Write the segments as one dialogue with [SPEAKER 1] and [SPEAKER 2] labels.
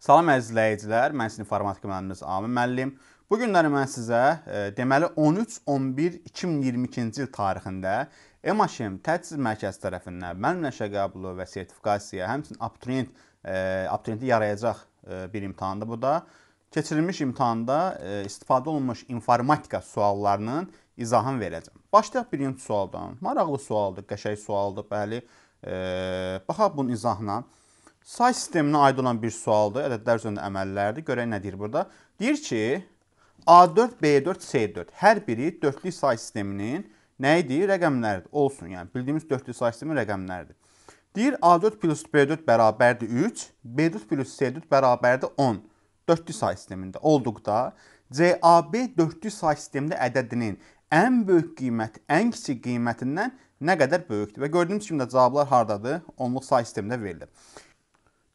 [SPEAKER 1] Salam əziz izləyicilər, mən sinif informatika müəlliminiz Amin müəllim. Bu günləri mən sizə e, deməli 13-11-2022-ci il tarixində EMAŞM təhsil mərkəzi tərəfindən müəllimlə işə qəbulu və sertifikasiya, həmçinin abituriyent e, abituriyenti yarayacaq e, bir imtahandır bu da. Keçirilmiş imtahanda e, istifadə olunmuş informatika suallarının izahını verəcəm. Başlayaq birinci sualdan. Maraqlı sualdır, qəşəng sualdır, bəli. E, baxaq bunun izahına. E, Say sisteminə aid olan bir sualdır. Ədədlər üzrində əməllərdir. Görək nə deyir burada? Deyir ki, A4, B4, C4 hər biri dördlü say sisteminin nə idi? Rəqəmləridir. Olsun, yəni bildiyimiz dördlü say sisteminin rəqəmləridir. Deyir A4 plus B4 bərabərdir 3, B4 plus C4 bərabərdir 10. Dördlü say sistemində olduqda CAB dördlü say sistemində ədədinin ən böyük qiyməti, ən kiçik qiymətindən nə qədər böyükdür? Və gördüyünüz kimi də cavablar hardadır? Onluq say sistemində verilir.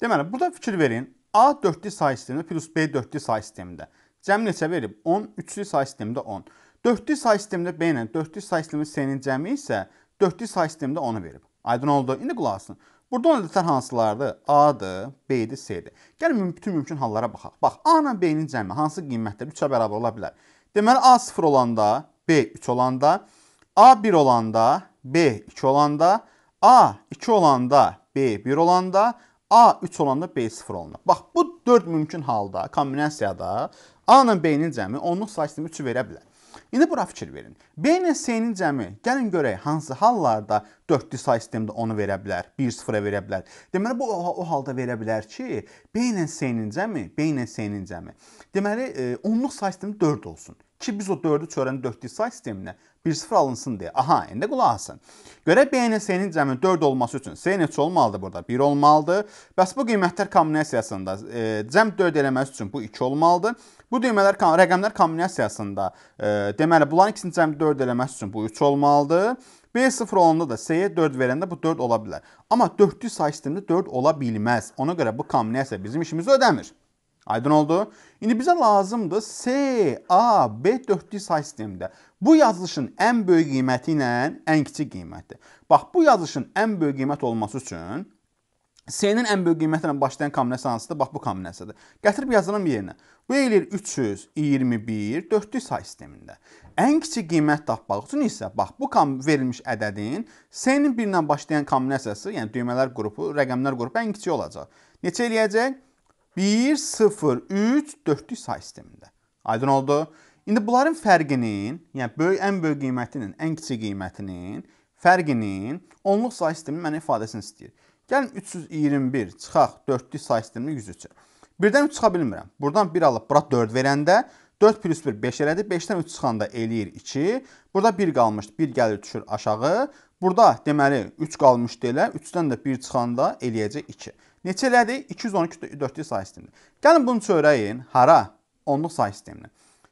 [SPEAKER 1] Deməli, burada fikir verin. A 4-lü say sistemində plus B 4-lü say sistemində. Cəmi neçə verib? 10, 3-lü say sistemində 10. 4-lü say sistemində B ilə 4-lü say sistemində C-nin cəmi isə 4-lü say sistemində 10-u verib. Aydın oldu? İndi qulaq asın. Burada olan ədədlər hansılardır? A-dır, B-dir, C-dir. Gəlin bütün mümkün hallara baxaq. Bax, A ilə B-nin cəmi hansı qiymətlər 3-ə bərabər ola bilər? Deməli A 0 olanda, B 3 olanda, A 1 olanda, B 2 olanda, A 2 olanda, B 1 olanda, A 3 olanda B 0 olunur. Bax bu 4 mümkün halda, kombinasiyada A ilə B-nin cəmi onluq sayı sistemi 3-ü verə bilər. İndi bura fikir verin. B ilə C-nin cəmi, gəlin görək hansı hallarda 4-lü say sistemdə onu verə bilər, 1-0-a verə bilər. Deməli bu o, o halda verə bilər ki, B ilə C-nin cəmi, B ilə C-nin cəmi. Deməli e, onluq say sistemi 4 olsun ki biz o 4-ü çörənin 4 say sisteminə 1-0 alınsın deyə. Aha, indi qulaq asın. Görə B-nin C-nin cəmi 4 olması üçün C neçə olmalıdır burada? 1 olmalıdır. Bəs bu qiymətlər kombinasiyasında e, cəm 4 eləməsi üçün bu 2 olmalıdır. Bu düymələr rəqəmlər kombinasiyasında e, deməli bunların ikisinin cəmi 4 eləməsi üçün bu 3 olmalıdır. B 0 olanda da C-yə 4 verəndə bu 4 ola bilər. Amma 400 say sistemində 4 ola bilməz. Ona görə bu kombinasiya bizim işimizi ödəmir. Aydın oldu? İndi bizə lazımdır CAB4-lü say sistemində. Bu yazılışın ən böyük qiyməti ilə ən kiçik qiyməti. Bax, bu yazılışın ən böyük qiymət olması üçün C-nin ən böyük qiyməti ilə başlayan kombinasiya hansıdır? Bax, bu kombinasiyadır. Gətirib yazılım yerinə. Bu eləyir 321 4-lü say sistemində. Ən kiçik qiymət tapmaq üçün isə bax, bu verilmiş ədədin C-nin 1 ilə başlayan kombinasiyası, yəni düymələr qrupu, rəqəmlər qrupu ən kiçik olacaq. Neçə eləyəcək? 1, 0, 3, 400 say sistemində. Aydın oldu? İndi bunların fərqinin, yəni böyük ən böyük qiymətinin, ən kiçik qiymətinin fərqinin onluq say sistemi mənə ifadəsini istəyir. Gəlin 321 çıxaq 400 say sistemini 103-ə. Birdən 3 çıxa bilmirəm. Buradan 1 alıb bura 4 verəndə 4 plus 1 5 elədi. 5-dən 3 çıxanda eləyir 2. Burada 1 qalmışdı. 1 gəlir düşür aşağı. Burada deməli 3 qalmışdı elə. 3-dən də 1 çıxanda eləyəcək 2. Neçə elədi? 212 400 sayı sistemini. Gəlin bunu çörəyin hara? Onluq sayı sisteminə.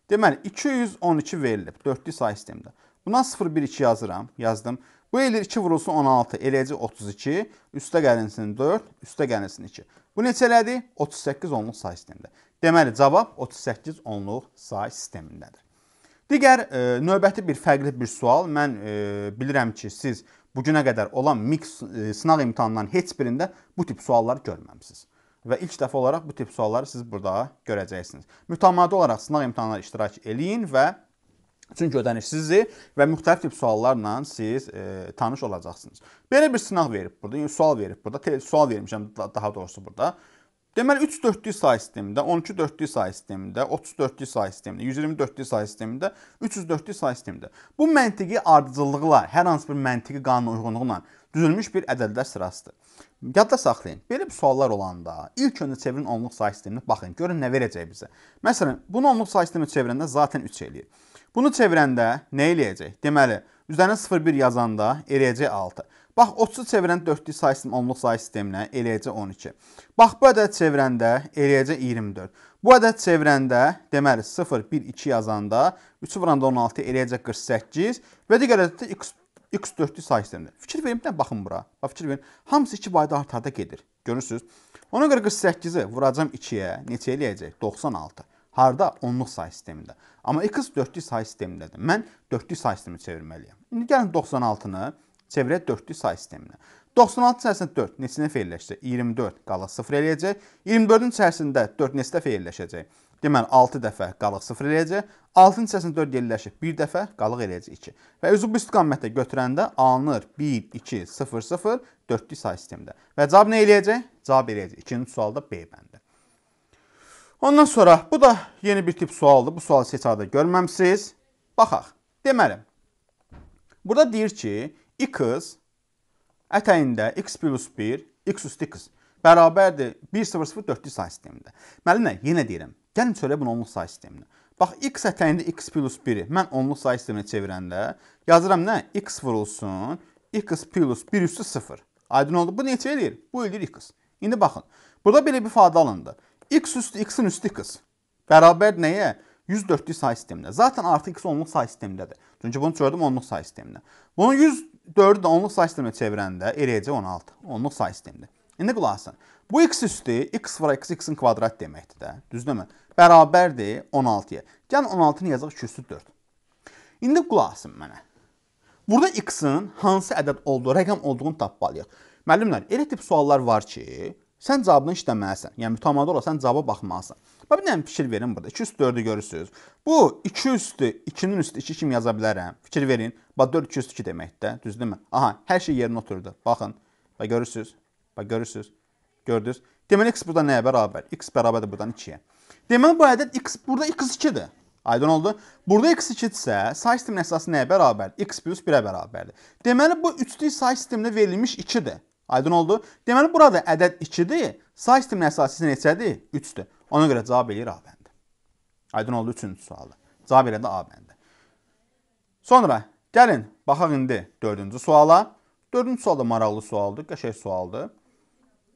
[SPEAKER 1] Deməli 212 verilib 400 sayı sistemində. Buna 012 yazıram, yazdım. Bu eləyir 2 vurulsun 16, eləyəcək 32, üstə gəlinsin 4, üstə gəlinsin 2. Bu neçə elədi? 38 onluq sayı sistemində. Deməli cavab 38 onluq sayı sistemindədir. Digər e, növbəti bir fərqli bir sual. Mən e, bilirəm ki, siz bugünə qədər olan mix e, sınaq imtahanlarının heç birində bu tip sualları görməmisiniz. Və ilk dəfə olaraq bu tip sualları siz burada görəcəksiniz. Mütəmadi olaraq sınaq imtahanlarına iştirak eləyin və çünki ödənişsizdir və müxtəlif tip suallarla siz e, tanış olacaqsınız. Belə bir sınaq verib burada, yəni sual verib burada, sual vermişəm daha doğrusu burada. Deməli 3-4-lü say sistemində, 12-4-lü say sistemində, 34-lü say sistemində, 124-lü say sistemində, 304-lü say sistemində. Bu məntiqi ardıcıllıqla, hər hansı bir məntiqi qanuna uyğunluqla düzülmüş bir ədədlər sırasıdır. Yadda saxlayın. Belə bir suallar olanda ilk öncə çevirin onluq say sisteminə baxın, görün nə verəcək bizə. Məsələn, bunu onluq say sisteminə çevirəndə zaten 3 eləyir. Bunu çevirəndə nə eləyəcək? Deməli, üzərinə 0-1 yazanda eləyəcək 6. Bax 30-u çevirən 4-lük say onluq sayı sisteminə eləyəcək 12. Bax bu ədəd çevirəndə eləyəcək 24. Bu ədəd çevirəndə deməli 0 1 2 yazanda 3-ü vuranda 16 eləyəcək 48 və digər ədəddə x x 4-lük say sisteminə. Fikir verin bir baxın bura. Bax fikir verin. Hamısı 2 bayda art-arda gedir. Görürsüz? Ona görə 48-i vuracam 2-yə. Neçə eləyəcək? 96. Harda? Onluq say sistemində. Amma x 4-lük say sistemindədir. Mən 4-lük say sistemini çevirməliyəm. İndi gəlin 96-nı çevirək 4-lü say sisteminə. 96 içərisində 4 neçinə feyilləşəcək? 24 qalıq 0 eləyəcək. 24-ün içərisində 4 neçədə feyilləşəcək? Deməli 6 dəfə qalıq 0 eləyəcək. 6-ın içərisində 4 yerləşib 1 dəfə qalıq eləyəcək 2. Və üzü bu istiqamətdə götürəndə alınır 1 2 0 0 4-lü say sistemində. Və cavab nə eləyəcək? Cavab eləyəcək. 2-ci sualda B bəndi. Ondan sonra bu da yeni bir tip sualdır. Bu sualı heç arada görməmsiniz. Baxaq. Deməli, burada deyir ki, x ətəyində x plus 1, x üstü x bərabərdir 1, 0, 0, 4-cü say sistemində. Müəllimə, yenə deyirəm, gəlin çörək bunu onluq say sisteminə. Bax, x ətəyində x plus 1-i mən onluq say sisteminə çevirəndə yazıram nə? x vurulsun, x plus 1 üstü 0. Aydın oldu. Bu neçə eləyir? Bu eləyir x. İndi baxın, burada belə bir ifadə alındı. x üstü x-in üstü x bərabər nəyə? 104-cü say sisteminə. Zaten artıq x onluq say sistemindədir. Çünki bunu çördüm onluq say sisteminə. Bunun 100 4-ü də onluq say sisteminə çevirəndə eləyəcək 16. Onluq say sistemidir. İndi qulaq asın. Bu x üstü x var x x-in kvadrat deməkdir də. Düzdürmü? Bərabərdir 16-ya. Gəlin 16-nı yazaq 2 üstü 4. İndi qulaq asın mənə. Burada x-in hansı ədəd olduğu, rəqəm olduğunu tapmalıyıq. Müəllimlər, elə tip suallar var ki, sən cavabını işləməlisən. Yəni mütəmadi olaraq sən cavaba baxmalısan. Bax bir dənə fikir verin burada. 2 üstü 4-ü görürsüz. Bu 2 üstü 2-nin üstü 2 kimi yaza bilərəm. Hə? Fikir verin. Bax 4 2 üstü 2 deməkdir də, düzdürmü? Aha, hər şey yerinə oturdu. Baxın. Bax görürsüz? Bax görürsüz? Gördünüz? Deməli x burada nəyə bərabər? x bərabərdir burdan 2-yə. Deməli bu ədəd x burada x 2-dir. Aydın oldu? Burada x2 isə say sistemin əsası nəyə bərabərdir? x plus 1-ə bərabərdir. Deməli bu üçlük say sistemində verilmiş 2-dir. Aydın oldu? Deməli burada ədəd 2-dir. Say sistemin əsası neçədir? 3-dür. Ona görə Cabir A bəndi. Aydın oldu 3-cü sualı. Cabir də A bəndi. Sonra gəlin baxaq indi 4-cü suala. 4-cü sual da maraqlı sualdır, qəşəng sualdır.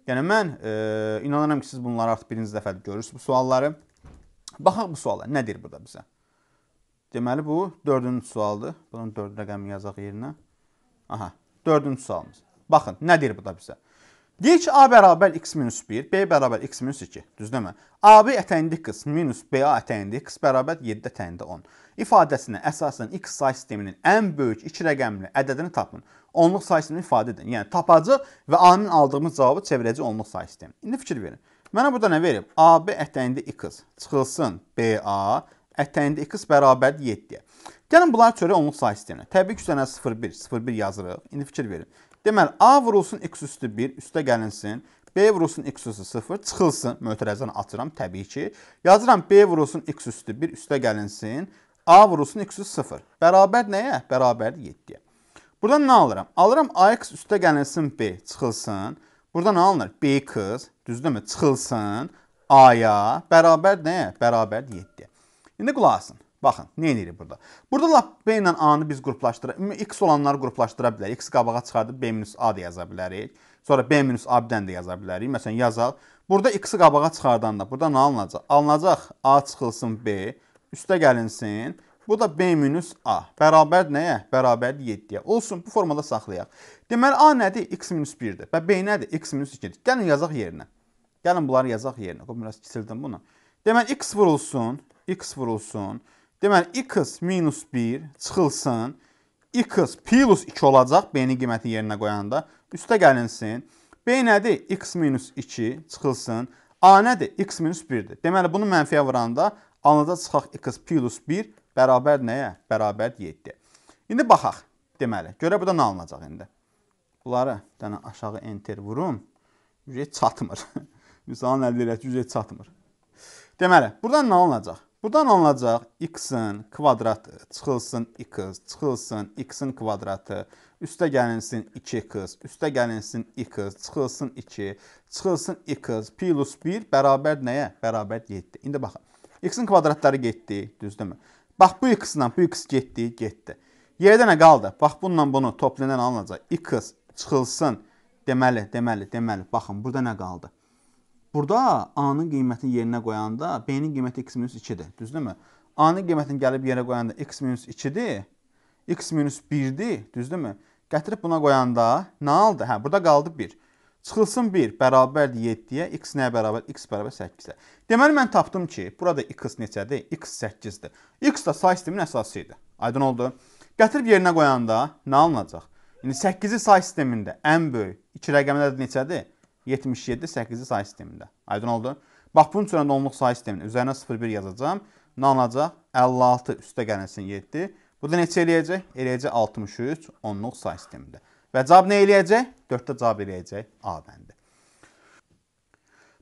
[SPEAKER 1] Yəni mən e, inanıram ki, siz bunları artıq birinci dəfədir görürsünüz bu sualları. Baxaq bu suala. Nədir burada bizə? Deməli bu 4-cü sualdır. Bunun 4 rəqəmini yazaq yerinə. Aha, 4-cü sualımız. Baxın, nədir bu da bizə? Deyir ki, A bərabər x minus 1, B bərabər x minus 2. Düzdürmü? AB ətəyində x minus BA ətəyində x bərabər 7 ətəyində 10. İfadəsinə əsasən x say sisteminin ən böyük iki rəqəmli ədədini tapın. Onluq say sistemini ifadə edin. Yəni tapacı və A-nın aldığımız cavabı çevirəcək onluq say sistemi. İndi fikir verin. Mənə burada nə verib? AB ətəyində x çıxılsın BA ətəyində x bərabər 7-yə. Gəlin bunları çörək onluq say sisteminə. Təbii ki, üstənə 0, 1, 0, 1 yazırıq. İndi fikir verin. Deməli, A vurulsun x üstü 1, üstə gəlinsin. B vurulsun x üstü 0, çıxılsın. Mötərəzəni açıram təbii ki. Yazıram B vurulsun x üstü 1, üstə gəlinsin. A vurulsun x üstü 0. Bərabər nəyə? Bərabər 7-yə. Buradan nə alıram? Alıram AX üstə gəlinsin B, çıxılsın. Burada nə alınır? B qız, düzdürmü? Çıxılsın A-ya, bərabər nəyə? Bərabər 7-yə. İndi qulaq asın. Baxın, nə edirik burada? Burada lap B ilə A-nı biz qruplaşdıraq. X olanları qruplaşdıra bilərik. X qabağa çıxardıb B-A da yaza bilərik. Sonra B-A-dən də yaza bilərik. Məsələn, yazaq. Burada X-i qabağa çıxardanda burada nə alınacaq? Alınacaq A çıxılsın B, üstə gəlinsin. Bu da B-A. Bərabər nəyə? Bərabər 7-yə. Olsun, bu formada saxlayaq. Deməli, A nədir? X-1-dir. Və B nədir? X-2-dir. Gəlin, yazaq yerinə. Gəlin, bunları yazaq yerinə. Qoy, biraz kisildim bunu. Deməli, X vurulsun, X vurulsun. Deməli, x minus 1 çıxılsın, x plus 2 olacaq b-ni qiyməti yerinə qoyanda. Üstə gəlinsin. b nədir? x minus 2 çıxılsın. a nədir? x minus 1-dir. Deməli, bunu mənfiyə vuranda, anında çıxaq x plus 1 bərabər nəyə? Bərabər 7. İndi baxaq. Deməli, görə burada nə alınacaq indi? Bunları dənə aşağı enter vurum. Ücret çatmır. Misalın əldə elək, ücret çatmır. Deməli, buradan nə alınacaq? Buradan alınacaq x-in kvadratı çıxılsın x, çıxılsın x-in kvadratı, üstə gəlinsin 2x, üstə gəlinsin x, çıxılsın 2, çıxılsın x, plus 1 bərabər nəyə? Bərabər 7. İndi baxın, x-in kvadratları getdi, düzdürmü? Bax, bu x-lə bu x getdi, getdi. Yerdə nə qaldı? Bax, bununla bunu toplanan alınacaq. x çıxılsın, deməli, deməli, deməli, baxın, burada nə qaldı? Burada A-nın qiymətini yerinə qoyanda B-nin qiyməti x-2-dir. Düzdürmü? A-nın qiymətini gəlib yerə qoyanda x-2-dir. x-1-dir. Düzdürmü? Gətirib buna qoyanda nə aldı? Hə, burada qaldı 1. Çıxılsın 1 bərabərdir 7-yə, x nəyə bərabər? x bərabər 8-ə. Deməli mən tapdım ki, burada x neçədir? x 8-dir. x də say sistemin əsası idi. Aydın oldu? Gətirib yerinə qoyanda nə alınacaq? İndi 8-i say sistemində ən böyük 2 rəqəmi də neçədir? 77, 8-ci say sistemində. Aydın oldu? Bax, bunun üçün onluq say sisteminin üzərinə 0,1 yazacağım. Nə alacaq? 56 üstə gələnsin 7. Bu da neçə eləyəcək? Eləyəcək 63 onluq say sistemində. Və cavab nə eləyəcək? 4-də cavab eləyəcək A bəndi.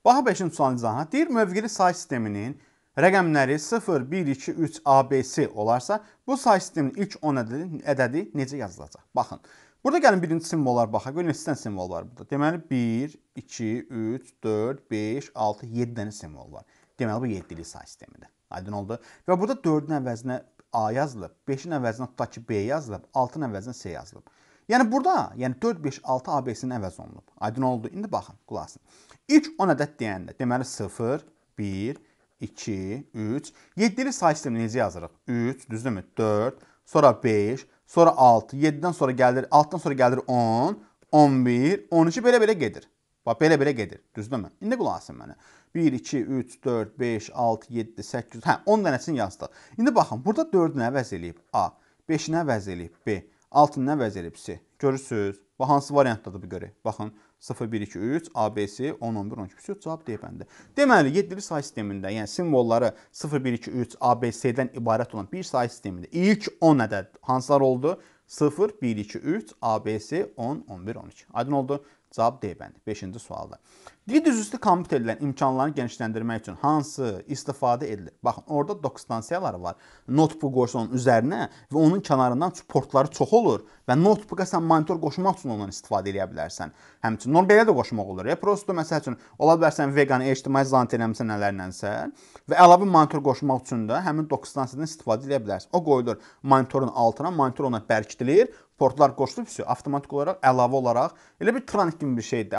[SPEAKER 1] Baxa 5-ci sualın izahına deyir, mövqili say sisteminin rəqəmləri 0, 1, 2, 3, ABC olarsa, bu say sisteminin ilk 10 ədədi, ədədi necə yazılacaq? Baxın, Burada gəlin birinci simvollara baxaq. Görün, neçə dənə simvol var burada? Deməli 1, 2, 3, 4, 5, 6, 7 dənə simvol var. Deməli bu 7-lik say sistemidir. Aydın oldu? Və burada 4-ün əvəzinə A yazılıb, 5-in əvəzinə tutaq ki, B yazılıb, 6-ın əvəzinə C yazılıb. Yəni burada, yəni 4 5 6 ABC-nin əvəz olunub. Aydın oldu? İndi baxın, qulaq asın. İlk 10 ədəd deyəndə, deməli 0, 1, 2, 3. 7-li say sistemini necə yazırıq? 3, düzdürmü? 4, sonra 5, Sonra 6, 7-dən sonra gəlir, 6-dan sonra gəlir 10, 11, 12 belə-belə gedir. Bax belə-belə gedir. Düzdürmü? İndi qulaq asın mənə. 1 2 3 4 5 6 7 8. Hə, 10 dənəsini yazdıq. İndi baxın, burada 4-ünə əvəz eləyib A, 5-inə əvəz eləyib B, 6-nı əvəz eləyib C. Görürsüz? Bax hansı variantdadır bu görək. Baxın, 0, 1, 2, 3, ABC 10, 11, 12, 13 cavab D bəndi. Deməli, 7-li say sistemində, yəni simvolları 0, 1, 2, 3, ABC-dən ibarət olan bir say sistemində ilk 10 ədəd hansılar oldu? 0, 1, 2, 3, ABC, 10, 11, 12. Aydın oldu? Cavab D bəndi. 5-ci sualda. Qeyd üzüstü kompüter edilən imkanları genişləndirmək üçün hansı istifadə edilir? Baxın, orada dock stansiyaları var. Notebook qoysan onun üzərinə və onun kənarından portları çox olur və notebooka sən monitor qoşmaq üçün ondan istifadə edə bilərsən. Həmçinin normal belə də qoşmaq olur. Ya prosto məsəl üçün ola bilərsən vegan HDMI zant eləmsən nələrlənsə və əlavə monitor qoşmaq üçün də həmin dock stansiyadan istifadə edə bilərsən. O qoyulur monitorun altına, monitor ona bərkidilir portlar qoşulub, avtomatik olaraq əlavə olaraq elə bir trank kimi bir şeydir.